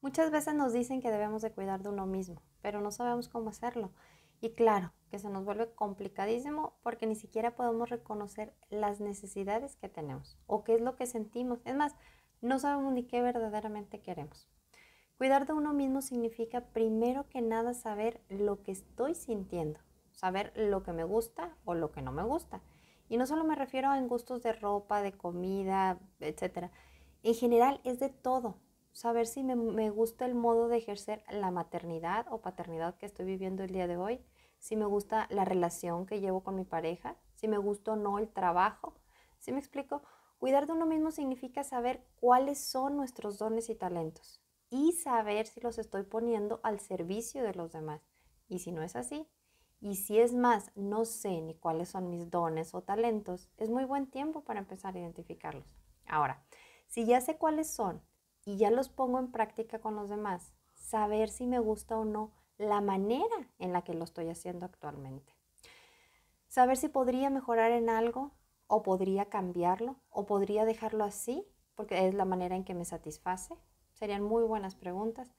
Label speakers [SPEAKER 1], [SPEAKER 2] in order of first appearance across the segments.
[SPEAKER 1] Muchas veces nos dicen que debemos de cuidar de uno mismo, pero no sabemos cómo hacerlo. Y claro, que se nos vuelve complicadísimo porque ni siquiera podemos reconocer las necesidades que tenemos o qué es lo que sentimos. Es más, no sabemos ni qué verdaderamente queremos. Cuidar de uno mismo significa primero que nada saber lo que estoy sintiendo, saber lo que me gusta o lo que no me gusta. Y no solo me refiero a en gustos de ropa, de comida, etc. En general es de todo, saber si me, gusta el modo de ejercer la maternidad o paternidad que estoy viviendo el día de hoy, si me gusta la relación que llevo con mi pareja, si me gusta o no el trabajo. si me explico? Cuidar de uno mismo significa saber cuáles son nuestros dones y talentos y saber si los estoy poniendo al servicio de los demás. Y si no es así, y si es más, no sé ni cuáles son mis dones o talentos, es muy buen tiempo para empezar a identificarlos. Ahora, si ya sé cuáles son y ya los pongo en práctica con los demás, saber si me gusta o no la manera en la que lo estoy haciendo actualmente. Saber si podría mejorar en algo o podría cambiarlo o podría dejarlo así porque es la manera en que me satisface. Serían muy buenas preguntas.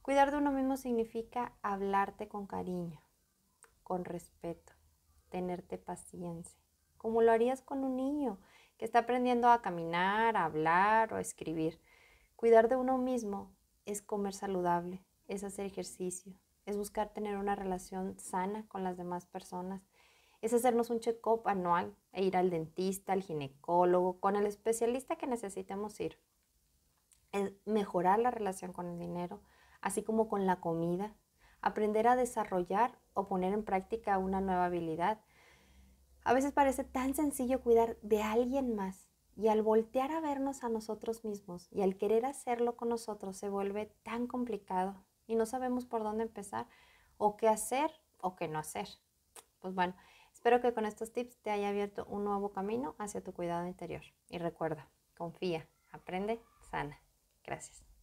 [SPEAKER 1] Cuidar de uno mismo significa hablarte con cariño, con respeto, tenerte paciencia, como lo harías con un niño que está aprendiendo a caminar, a hablar o a escribir. Cuidar de uno mismo es comer saludable, es hacer ejercicio, es buscar tener una relación sana con las demás personas, es hacernos un check-up anual e ir al dentista, al ginecólogo, con el especialista que necesitemos ir. Es mejorar la relación con el dinero, así como con la comida, aprender a desarrollar o poner en práctica una nueva habilidad. A veces parece tan sencillo cuidar de alguien más, y al voltear a vernos a nosotros mismos y al querer hacerlo con nosotros se vuelve tan complicado y no sabemos por dónde empezar o qué hacer o qué no hacer. Pues bueno, espero que con estos tips te haya abierto un nuevo camino hacia tu cuidado interior. Y recuerda, confía, aprende, sana. Gracias.